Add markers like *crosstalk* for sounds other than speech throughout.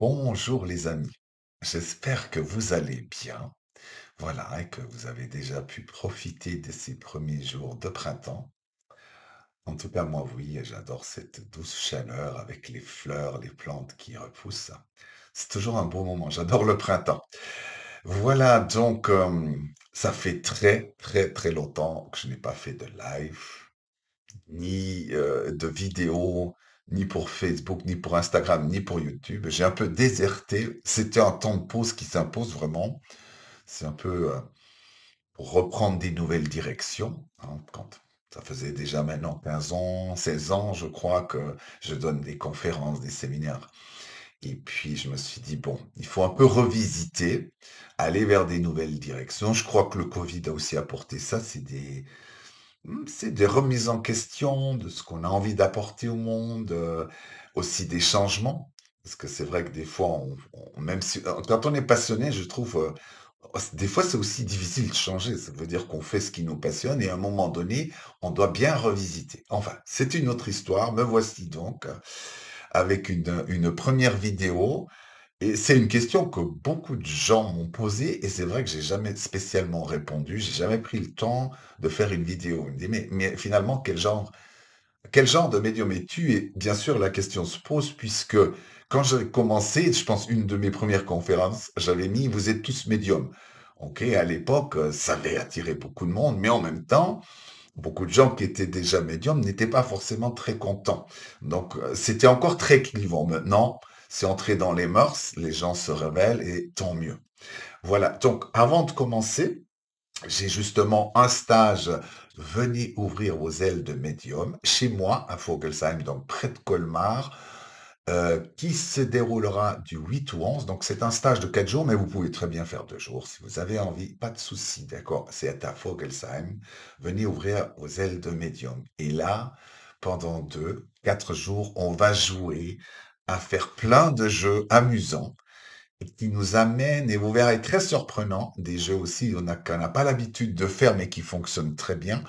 Bonjour les amis, j'espère que vous allez bien. Voilà, et que vous avez déjà pu profiter de ces premiers jours de printemps. En tout cas, moi oui, j'adore cette douce chaleur avec les fleurs, les plantes qui repoussent. C'est toujours un beau moment, j'adore le printemps. Voilà, donc ça fait très très très longtemps que je n'ai pas fait de live, ni de vidéo, ni pour Facebook, ni pour Instagram, ni pour YouTube. J'ai un peu déserté. C'était un temps de pause qui s'impose vraiment. C'est un peu euh, pour reprendre des nouvelles directions. Hein, quand ça faisait déjà maintenant 15 ans, 16 ans, je crois, que je donne des conférences, des séminaires. Et puis je me suis dit, bon, il faut un peu revisiter, aller vers des nouvelles directions. Je crois que le Covid a aussi apporté ça, c'est des, Hmm, c'est des remises en question de ce qu'on a envie d'apporter au monde, euh, aussi des changements. Parce que c'est vrai que des fois, même euh, quand on est passionné, je trouve, euh, oh, des fois c'est aussi difficile de changer. Ça veut dire qu'on fait ce qui nous passionne et à un moment donné, on doit bien revisiter. Enfin, c'est une autre histoire. Me voici donc avec une première vidéo et c'est une question que beaucoup de gens m'ont posée et c'est vrai que j'ai jamais spécialement répondu, j'ai jamais pris le temps de faire une vidéo. me mais, finalement quel genre quel genre de médium es-tu Et bien sûr la question se pose puisque quand j'ai commencé, je pense une de mes premières conférences, j'avais mis vous êtes tous médiums. OK, à l'époque, euh, ça avait attiré beaucoup de monde mais en même temps, beaucoup de gens qui étaient déjà médiums n'étaient pas forcément très contents. Donc euh, c'était encore très clivant maintenant c'est entrer dans les mœurs, les gens se révèlent et tant mieux. Voilà, donc avant de commencer, j'ai justement un stage Venez ouvrir vos ailes de médium chez moi à Vogelsheim, donc près de Colmar, euh, qui se déroulera du 8 au 11. Donc c'est un stage de 4 jours, mais vous pouvez très bien faire 2 jours si vous avez envie, pas de souci, d'accord C'est à Vogelsheim. Venez ouvrir vos ailes de médium. Et là, pendant 2, 4 jours, on va jouer à faire plein de jeux amusants qui nous amènent, et vous verrez, très surprenant des jeux aussi on n'a pas l'habitude de faire mais qui fonctionnent très bien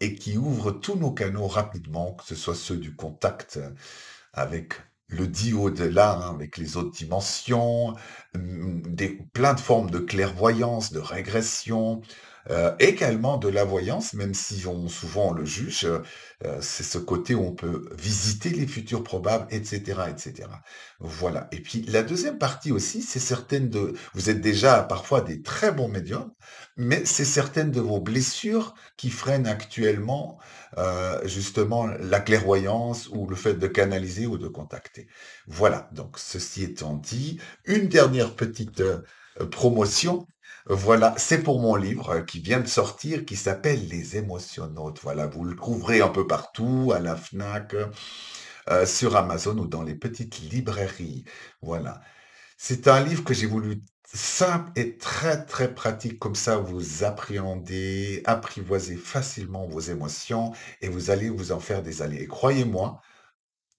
et qui ouvrent tous nos canaux rapidement, que ce soit ceux du contact euh, avec le dit au-delà, hein, avec les autres dimensions, mm, des, plein de formes de clairvoyance, de régression, euh, également de la voyance, même si on, souvent on le juge, euh, c'est ce côté où on peut visiter les futurs probables, etc., etc. Voilà. Et puis la deuxième partie aussi, c'est certaines de, vous êtes déjà parfois des très bons médiums, mais c'est certaines de vos blessures qui freinent actuellement euh, justement la clairvoyance ou le fait de canaliser ou de contacter. Voilà. Donc ceci étant dit, une dernière petite promotion voilà, c'est pour mon livre euh, qui vient de sortir, qui s'appelle Les émotionnautes. Voilà, vous le trouverez un peu partout, à la FNAC, euh, euh, sur Amazon ou dans les petites librairies. Voilà. C'est un livre que j'ai voulu simple et très très pratique, comme ça vous appréhendez, apprivoisez facilement vos émotions et vous allez vous en faire des alliés. Et croyez-moi,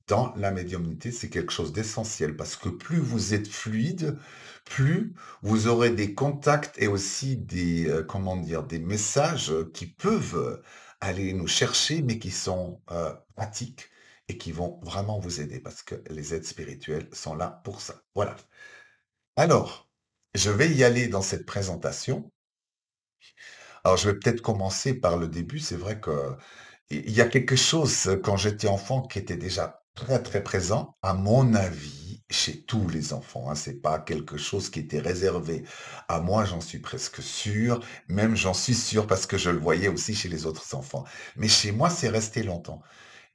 dans la médiumnité, c'est quelque chose d'essentiel parce que plus vous êtes fluide, plus vous aurez des contacts et aussi des euh, comment dire des messages qui peuvent aller nous chercher, mais qui sont euh, pratiques et qui vont vraiment vous aider parce que les aides spirituelles sont là pour ça. Voilà. Alors, je vais y aller dans cette présentation. Alors, je vais peut-être commencer par le début. C'est vrai que il y a quelque chose quand j'étais enfant qui était déjà très très présent, à mon avis, chez tous les enfants. Hein. C'est pas quelque chose qui était réservé à moi, j'en suis presque sûr. Même j'en suis sûr parce que je le voyais aussi chez les autres enfants. Mais chez moi, c'est resté longtemps.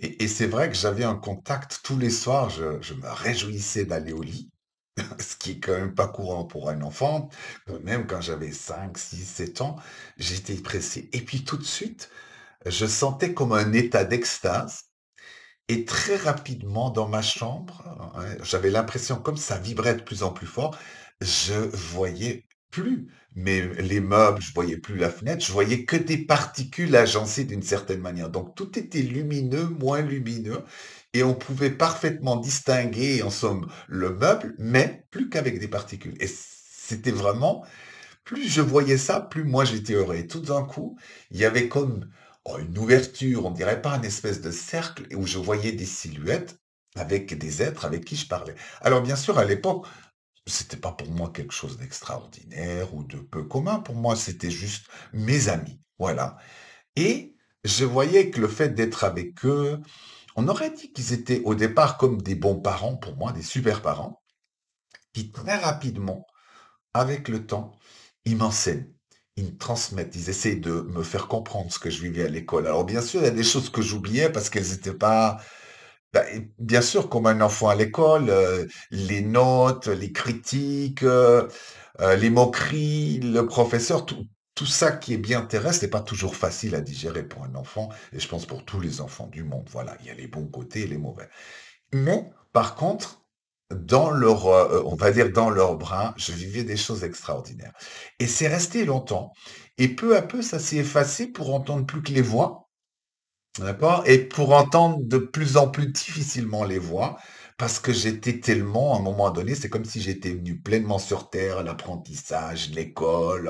Et, c'est vrai que j'avais un contact tous les soirs. Je, me réjouissais d'aller au lit. *laughs* Ce qui est quand même pas courant pour un enfant. Euh, même quand j'avais 5, 6, 7 ans, j'étais pressé. Et puis tout de suite, je sentais comme un état d'extase et très rapidement, dans ma chambre, hein, j'avais l'impression, comme ça vibrait de plus en plus fort, je voyais plus mais les meubles, je voyais plus la fenêtre, je voyais que des particules agencées d'une certaine manière. Donc tout était lumineux, moins lumineux, et on pouvait parfaitement distinguer, en somme, le meuble, mais plus qu'avec des particules. Et c'était vraiment, plus je voyais ça, plus moi j'étais heureux. Et tout d'un coup, il y avait comme Oh, une ouverture, on dirait pas un espèce de cercle où je voyais des silhouettes avec des êtres avec qui je parlais. Alors bien sûr, à l'époque, c'était pas pour moi quelque chose d'extraordinaire ou de peu commun. Pour moi, c'était juste mes amis. Voilà. Et je voyais que le fait d'être avec eux, on aurait dit qu'ils étaient au départ comme des bons parents pour moi, des super parents, qui très rapidement, avec le temps, ils m'enseignent ils me transmettent, ils essaient de me faire comprendre ce que je vivais à l'école. Alors bien sûr, il y a des choses que j'oubliais parce qu'elles n'étaient pas... Bah, bien sûr, comme un enfant à l'école, euh, les notes, les critiques, euh, euh, les moqueries, le professeur, tout, ça qui est bien terrestre n'est pas toujours facile à digérer pour un enfant, et je pense pour tous les enfants du monde. Voilà, il y a les bons côtés et les mauvais. Mais par contre, dans leur, euh, on va dire dans leurs bras, je vivais des choses extraordinaires. Et c'est resté longtemps. Et peu à peu, ça s'est effacé pour entendre plus que les voix. D'accord Et pour entendre de plus en plus difficilement les voix, parce que j'étais tellement, à un moment donné, c'est comme si j'étais venu pleinement sur Terre, l'apprentissage, l'école.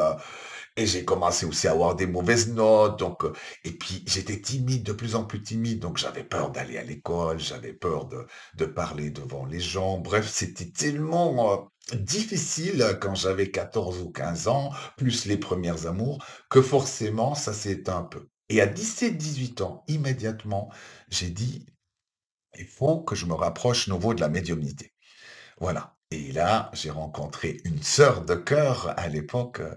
Et j'ai commencé aussi à avoir des mauvaises notes. Donc, euh, et puis j'étais timide, de plus en plus timide. Donc j'avais peur d'aller à l'école, j'avais peur de, parler devant les gens. Bref, c'était tellement euh, difficile quand j'avais 14 ou 15 ans, plus les premières amours, que forcément ça s'est un peu. Et à 17-18 ans, immédiatement, j'ai dit, il faut que je me rapproche nouveau de la médiumnité. Voilà. Et là, j'ai rencontré une sœur de cœur à l'époque, euh,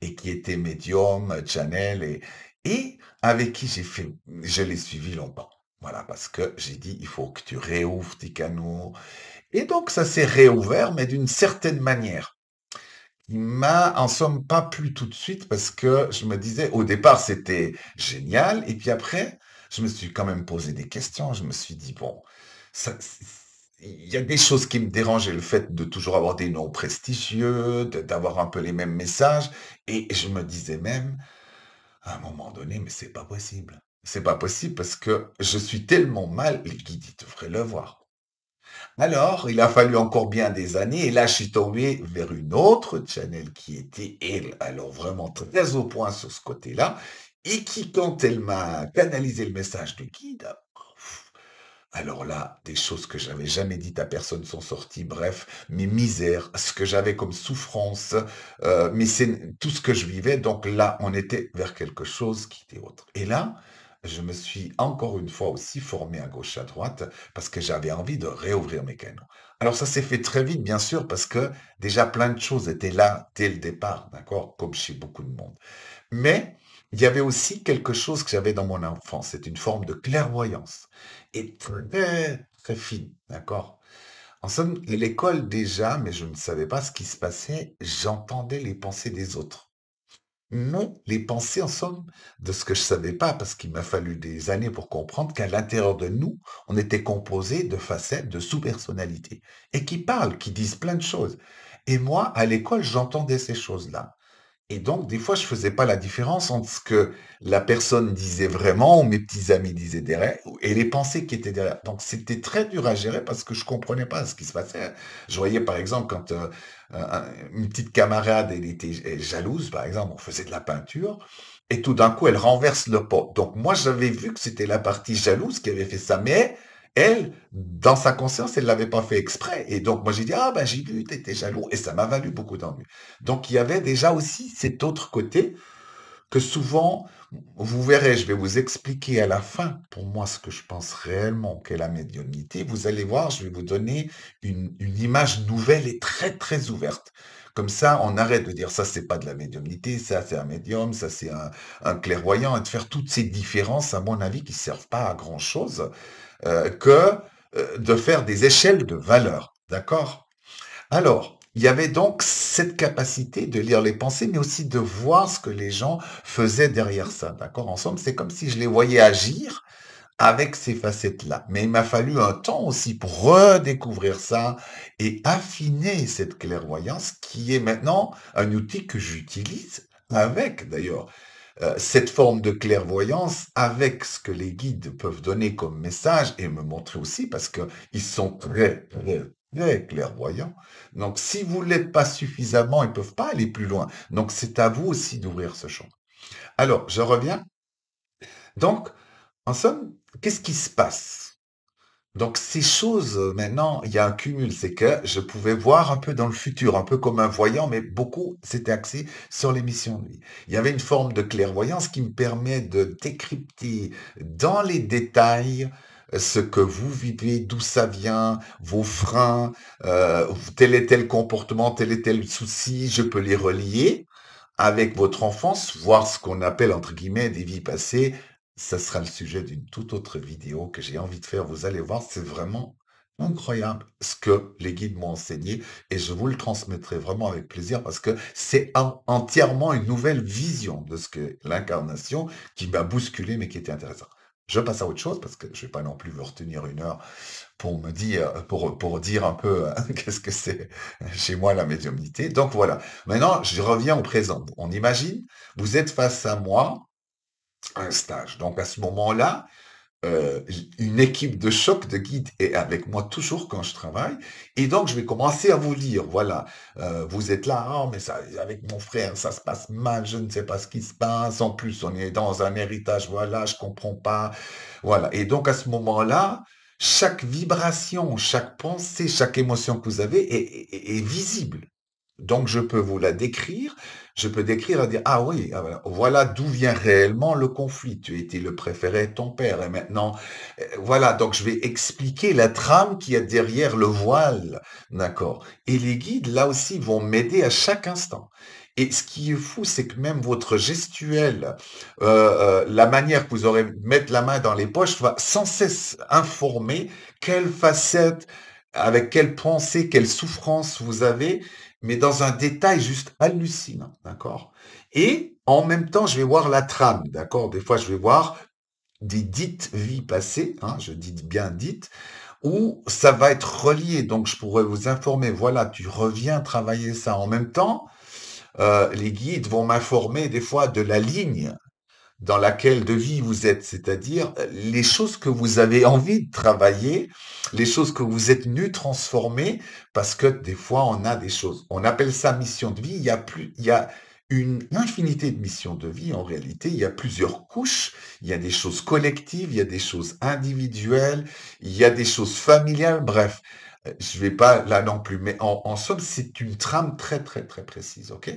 et qui était médium, euh, Chanel, et, avec qui j'ai fait, je l'ai suivi longtemps. Voilà, parce que j'ai dit, il faut que tu réouvres tes canaux. Et donc, ça s'est réouvert, mais d'une certaine manière. Il m'a, en somme, pas plu tout de suite parce que je me disais, au départ, c'était génial. Et puis après, je me suis quand même posé des questions. Je me suis dit, bon, ça, il y a des choses qui me dérangeaient, le fait de toujours avoir des noms prestigieux, d'avoir un peu les mêmes messages. Et je me disais même, à un moment donné, mais c'est pas possible. C'est pas possible parce que je suis tellement mal, les guides, devraient le voir. Alors, il a fallu encore bien des années, et là, je suis tombé vers une autre channel qui était, elle, alors vraiment très au point sur ce côté-là, et qui, quand elle m'a canalisé le message du guide, alors là, des choses que j'avais jamais dites à personne sont sorties, bref, mes misères, ce que j'avais comme souffrance, euh, mais c'est tout ce que je vivais, donc là, on était vers quelque chose qui était autre. Et là, je me suis encore une fois aussi formé à gauche, à droite, parce que j'avais envie de réouvrir mes canaux. Alors ça s'est fait très vite, bien sûr, parce que déjà plein de choses étaient là dès le départ, d'accord, comme chez beaucoup de monde. Mais il y avait aussi quelque chose que j'avais dans mon enfance, c'est une forme de clairvoyance est très, fine, d'accord En somme, l'école déjà, mais je ne savais pas ce qui se passait, j'entendais les pensées des autres. Non, les pensées, en somme, de ce que je ne savais pas, parce qu'il m'a fallu des années pour comprendre qu'à l'intérieur de nous, on était composé de facettes, de sous-personnalités, et qui parlent, qui disent plein de choses. Et moi, à l'école, j'entendais ces choses-là. Et donc, des fois, je ne faisais pas la différence entre ce que la personne disait vraiment, ou mes petits amis disaient derrière, et les pensées qui étaient derrière. Donc, c'était très dur à gérer parce que je ne comprenais pas ce qui se passait. Je voyais, par exemple, quand euh, une petite camarade, elle était jalouse, par exemple, on faisait de la peinture, et tout d'un coup, elle renverse le pot. Donc, moi, j'avais vu que c'était la partie jalouse qui avait fait ça, mais elle, dans sa conscience, elle ne l'avait pas fait exprès. Et donc, moi, j'ai dit, ah ben, j'ai vu, t'étais jaloux. Et ça m'a valu beaucoup d'ennuis. Donc, il y avait déjà aussi cet autre côté que souvent, vous verrez, je vais vous expliquer à la fin, pour moi, ce que je pense réellement qu'est la médiumnité. Vous allez voir, je vais vous donner une, image nouvelle et très, très ouverte. Comme ça, on arrête de dire ça, c'est pas de la médiumnité, ça, c'est un médium, ça, c'est un, un, clairvoyant, et de faire toutes ces différences, à mon avis, qui servent pas à grand chose. Euh, que euh, de faire des échelles de valeur D'accord Alors, il y avait donc cette capacité de lire les pensées, mais aussi de voir ce que les gens faisaient derrière ça. D'accord En somme, c'est comme si je les voyais agir avec ces facettes-là. Mais il m'a fallu un temps aussi pour redécouvrir ça et affiner cette clairvoyance qui est maintenant un outil que j'utilise avec d'ailleurs euh, cette forme de clairvoyance avec ce que les guides peuvent donner comme message et me montrer aussi parce qu'ils sont très, très, très clairvoyants. Donc, si vous ne l'êtes pas suffisamment, ils ne peuvent pas aller plus loin. Donc, c'est à vous aussi d'ouvrir ce champ. Alors, je reviens. Donc, en somme, qu'est-ce qui se passe donc ces choses, euh, maintenant, il y a un cumul, c'est que je pouvais voir un peu dans le futur, un peu comme un voyant, mais beaucoup c'était axé sur les missions de nuit. Il y avait une forme de clairvoyance qui me permet de décrypter dans les détails euh, ce que vous vivez, d'où ça vient, vos freins, euh, tel et tel comportement, tel et tel souci, je peux les relier avec votre enfance, voir ce qu'on appelle entre guillemets des vies passées, ce sera le sujet d'une toute autre vidéo que j'ai envie de faire. Vous allez voir, c'est vraiment incroyable ce que les guides m'ont enseigné et je vous le transmettrai vraiment avec plaisir parce que c'est entièrement une nouvelle vision de ce que l'incarnation qui m'a bousculé mais qui était intéressant. Je passe à autre chose parce que je ne vais pas non plus vous retenir une heure pour me dire, pour, pour dire un peu hein, *laughs* qu'est-ce que c'est chez moi la médiumnité. Donc voilà. Maintenant, je reviens au présent. On imagine, vous êtes face à moi, un stage. Donc à ce moment-là, euh, une équipe de choc de guide est avec moi toujours quand je travaille. Et donc, je vais commencer à vous dire, voilà, euh, vous êtes là, hein, mais ça, avec mon frère, ça se passe mal, je ne sais pas ce qui se passe. En plus, on est dans un héritage, voilà, je comprends pas. Voilà. Et donc, à ce moment-là, chaque vibration, chaque pensée, chaque émotion que vous avez est visible. Donc je peux vous la décrire, je peux décrire à dire, ah oui, ah voilà d'où vient réellement le conflit. Tu étais le préféré de ton père et maintenant, euh, voilà, donc je vais expliquer la trame qui est a derrière le voile. D'accord. Et les guides, là aussi, vont m'aider à chaque instant. Et ce qui est fou, c'est que même votre gestuelle, euh, euh, la manière que vous aurez mettre la main dans les poches va sans cesse informer quelle facette, avec quelle pensée, quelle souffrance vous avez mais dans un détail juste hallucinant, d'accord Et en même temps, je vais voir la trame, d'accord Des fois, je vais voir des dites vies passées, hein, je dis bien dites, où ça va être relié. Donc, je pourrais vous informer, voilà, tu reviens travailler ça en même temps. Euh, les guides vont m'informer des fois de la ligne dans laquelle de vie vous êtes, c'est-à-dire euh, les choses que vous avez envie de travailler, les choses que vous êtes nus transformer, parce que des fois on a des choses. On appelle ça mission de vie. Il y a plus, il y a une infinité de missions de vie. En réalité, il y a plusieurs couches. Il y a des choses collectives, il y a des choses individuelles, il y a des choses familiales. Bref, je ne vais pas là non plus, mais en, somme, c'est une trame très très très précise, ok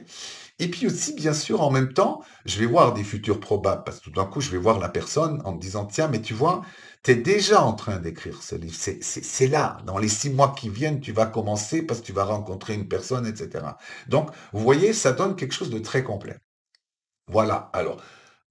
Et puis aussi, bien sûr, en même temps, je vais voir des futurs probables, parce que tout d'un coup, je vais voir la personne en me disant, tiens, mais tu vois, tu es déjà en train d'écrire ce livre, c'est là, dans les six mois qui viennent, tu vas commencer parce que tu vas rencontrer une personne, etc. Donc, vous voyez, ça donne quelque chose de très complet. Voilà, alors,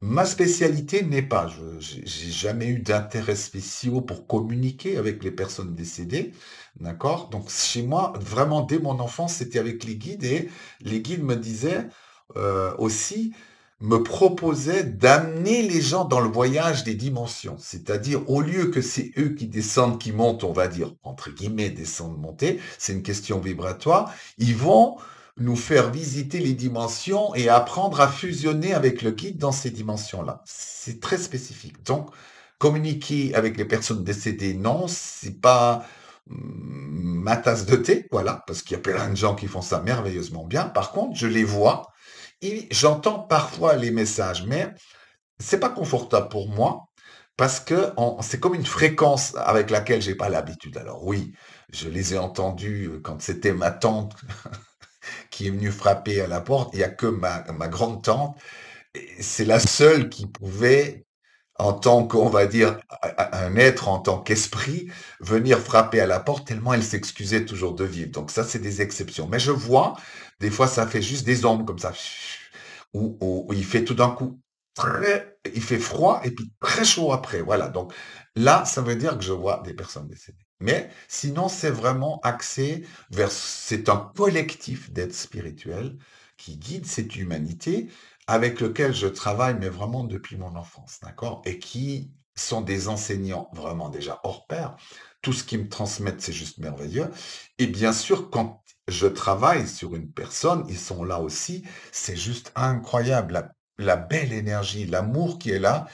Ma spécialité n'est pas, j'ai jamais eu d'intérêt spéciaux pour communiquer avec les personnes décédées, d'accord Donc chez moi, vraiment dès mon enfance, c'était avec les guides et les guides me disaient euh, aussi, me proposaient d'amener les gens dans le voyage des dimensions. C'est-à-dire, au lieu que c'est eux qui descendent, qui montent, on va dire, entre guillemets, descendre, monter, c'est une question vibratoire, ils vont nous faire visiter les dimensions et apprendre à fusionner avec le guide dans ces dimensions-là. C'est très spécifique. Donc, communiquer avec les personnes décédées, non, c'est pas mm, ma tasse de thé, voilà, parce qu'il y a plein de gens qui font ça merveilleusement bien. Par contre, je les vois et j'entends parfois les messages, mais c'est pas confortable pour moi parce que c'est comme une fréquence avec laquelle j'ai pas l'habitude. Alors oui, je les ai entendus euh, quand c'était ma tante *laughs* qui est venu frapper à la porte. Il n'y a que ma, grande-tante. C'est la seule qui pouvait, en tant qu'on va dire, un être en tant qu'esprit, venir frapper à la porte tellement elle s'excusait toujours de vivre. Donc ça, c'est des exceptions. Mais je vois, des fois, ça fait juste des ombres comme ça, où, il fait tout d'un coup très, il fait froid et puis très chaud après. Voilà. Donc là, ça veut dire que je vois des personnes décédées. Mais sinon, c'est vraiment axé vers... C'est un collectif d'êtres spirituels qui guide cette humanité avec lequel je travaille, mais vraiment depuis mon enfance, d'accord Et qui sont des enseignants vraiment déjà hors pair. Tout ce qu'ils me transmettent, c'est juste merveilleux. Et bien sûr, quand je travaille sur une personne, ils sont là aussi. C'est juste incroyable, la, la belle énergie, l'amour qui est là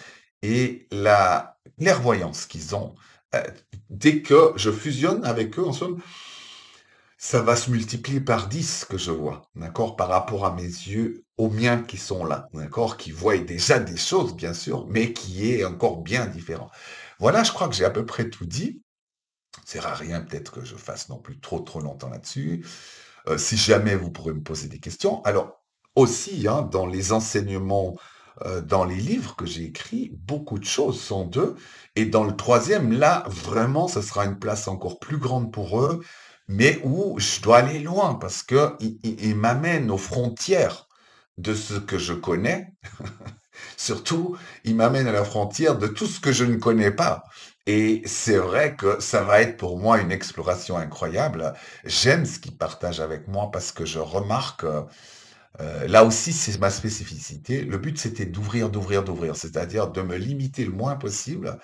et la clairvoyance qu'ils ont euh, dès que je fusionne avec eux, en somme, ça va se multiplier par 10 que je vois, d'accord, par rapport à mes yeux, aux miens qui sont là, d'accord, qui voient déjà des choses, bien sûr, mais qui est encore bien différent. Voilà, je crois que j'ai à peu près tout dit. Ça sert à rien peut-être que je fasse non plus trop trop longtemps là-dessus. Euh, si jamais vous pourrez me poser des questions. Alors aussi, hein, dans les enseignements euh, dans les livres que j'ai écrits, beaucoup de choses sont d'eux. Et dans le troisième, là, vraiment, ce sera une place encore plus grande pour eux, mais où je dois aller loin parce que il, aux frontières de ce que je connais. *laughs* Surtout, il m'amène à la frontière de tout ce que je ne connais pas. Et c'est vrai que ça va être pour moi une exploration incroyable. J'aime ce qu'ils partage avec moi parce que je remarque euh, euh, là aussi, c'est ma spécificité. Le but, c'était d'ouvrir, d'ouvrir, d'ouvrir, c'est-à-dire de me limiter le moins possible,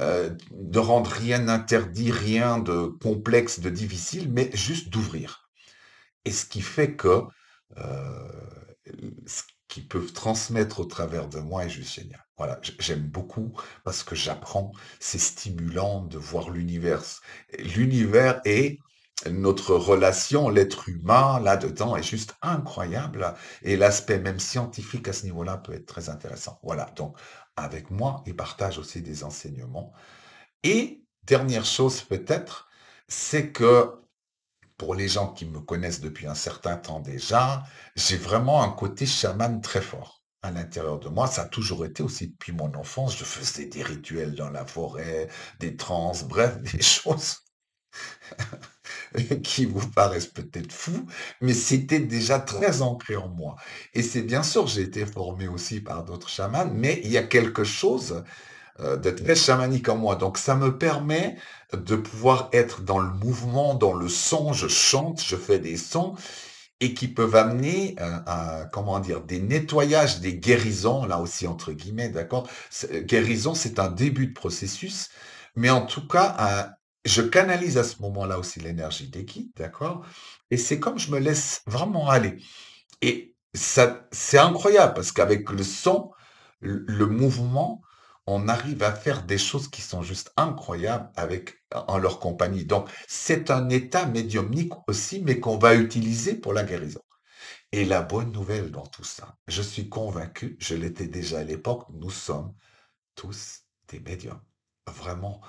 euh, de rendre rien interdit, rien de complexe, de difficile, mais juste d'ouvrir. Et ce qui fait que euh, ce qu'ils peuvent transmettre au travers de moi est juste génial. Voilà, j'aime beaucoup parce que j'apprends, c'est stimulant de voir l'univers. L'univers est notre relation, l'être humain, là-dedans, est juste incroyable. Et l'aspect même scientifique à ce niveau-là peut être très intéressant. Voilà, donc avec moi, il partage aussi des enseignements. Et dernière chose peut-être, c'est que pour les gens qui me connaissent depuis un certain temps déjà, j'ai vraiment un côté chaman très fort à l'intérieur de moi, ça a toujours été aussi depuis mon enfance. Je faisais des rituels dans la forêt, des trans, bref, *laughs* des choses *laughs* qui vous paraissent peut-être fous, mais c'était déjà très ancré en moi. Et c'est bien sûr, j'ai été formé aussi par d'autres chamans, mais il y a quelque chose euh, de très chamanique en moi. Donc ça me permet de pouvoir être dans le mouvement, dans le son, je chante, je fais des sons et qui peuvent amener euh, à, comment dire des nettoyages, des guérisons là aussi entre guillemets, d'accord Guérison, c'est un début de processus, mais en tout cas je canalise à ce moment-là aussi l'énergie des guides, d'accord Et c'est comme je me laisse vraiment aller. Et ça, c'est incroyable parce qu'avec le son, le mouvement, on arrive à faire des choses qui sont juste incroyables avec, en leur compagnie. Donc, c'est un état médiumnique aussi, mais qu'on va utiliser pour la guérison. Et la bonne nouvelle dans tout ça, je suis convaincu, je l'étais déjà à l'époque, nous sommes tous des médiums. Vraiment,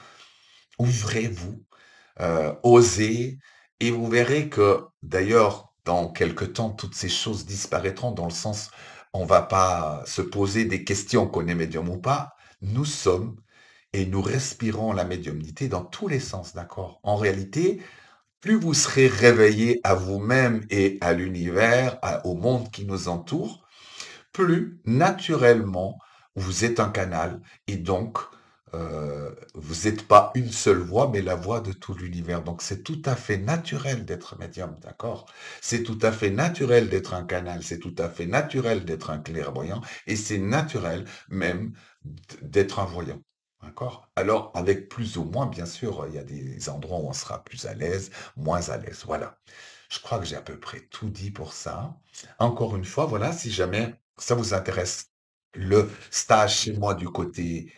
ouvrez-vous, euh, osez, et vous verrez que d'ailleurs, dans quelques temps, toutes ces choses disparaîtront dans le sens, on ne va pas se poser des questions qu'on est médium ou pas. Nous sommes et nous respirons la médiumnité dans tous les sens, d'accord En réalité, plus vous serez réveillé à vous-même et à l'univers, au monde qui nous entoure, plus naturellement vous êtes un canal et donc euh, vous n'êtes pas une seule voix, mais la voix de tout l'univers. Donc c'est tout à fait naturel d'être médium, d'accord C'est tout à fait naturel d'être un canal, c'est tout à fait naturel d'être un clairvoyant, et c'est naturel même d'être un voyant. D'accord Alors, avec plus ou moins, bien sûr, il y a des endroits où on sera plus à l'aise, moins à l'aise. Voilà. Je crois que j'ai à peu près tout dit pour ça. Encore une fois, voilà, si jamais ça vous intéresse, le stage chez moi du côté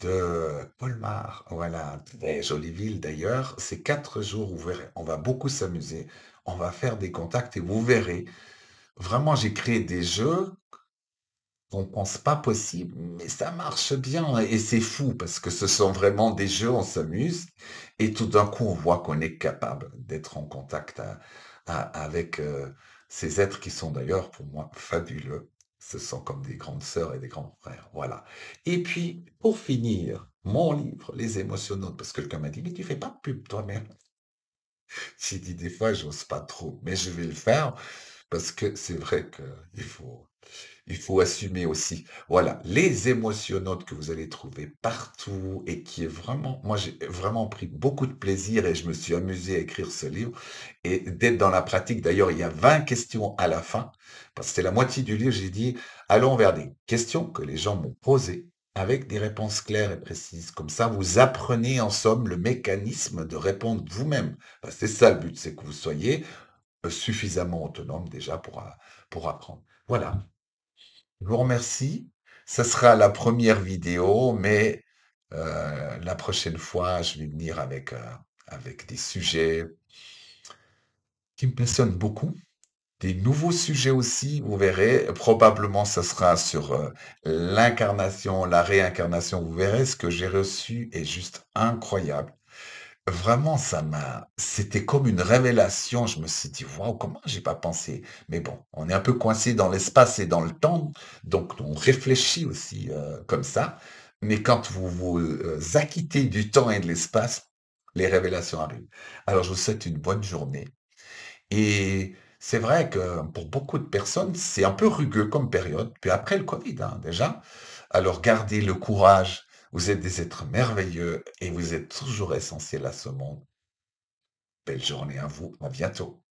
de Polmar. Voilà, des jolies d'ailleurs. C'est quatre jours verrez, On va beaucoup s'amuser. On va faire des contacts et vous verrez. Vraiment, j'ai créé des jeux qu'on ne pense pas possible, mais ça marche bien et c'est fou parce que ce sont vraiment des jeux, on s'amuse et tout d'un coup on voit qu'on est capable d'être en contact avec euh, ces êtres qui sont d'ailleurs pour moi fabuleux. Ce sont comme des grandes sœurs et des grands frères. Voilà. Et puis, pour finir, mon livre, Les émotionnaux parce que quelqu'un m'a dit, mais tu fais pas de pub toi-même. J'ai dit, des fois, j'ose pas trop, mais je vais le faire parce que c'est vrai qu'il faut, il faut assumer aussi. Voilà, les émotionnantes que vous allez trouver partout et qui est vraiment, moi j'ai vraiment pris beaucoup de plaisir et je me suis amusé à écrire ce livre et d'être dans la pratique. D'ailleurs, il y a 20 questions à la fin parce que c'est la moitié du livre. J'ai dit, allons vers des questions que les gens m'ont posées avec des réponses claires et précises. Comme ça, vous apprenez en somme le mécanisme de répondre vous-même. c'est ça le but, c'est que vous soyez euh, suffisamment autonome déjà pour euh, apprendre. Voilà. Je vous remercie. Ce sera la première vidéo, mais euh, la prochaine fois, je vais venir avec, euh, avec des sujets qui me passionnent beaucoup. Des nouveaux sujets aussi, vous verrez. Probablement, ce sera sur euh, l'incarnation, la réincarnation. Vous verrez, ce que j'ai reçu est juste incroyable. Vraiment, ça m'a, c'était comme une révélation. Je me suis dit, waouh, comment j'ai pas pensé. Mais bon, on est un peu coincé dans l'espace et dans le temps, donc on réfléchit aussi euh, comme ça. Mais quand vous vous euh, acquittez du temps et de l'espace, les révélations arrivent. Alors, je vous souhaite une bonne journée. Et c'est vrai que pour beaucoup de personnes, c'est un peu rugueux comme période. Puis après le Covid, hein, déjà. Alors, gardez le courage vous êtes des êtres merveilleux et vous êtes toujours essentiels à ce monde. Belle journée à vous, à bientôt.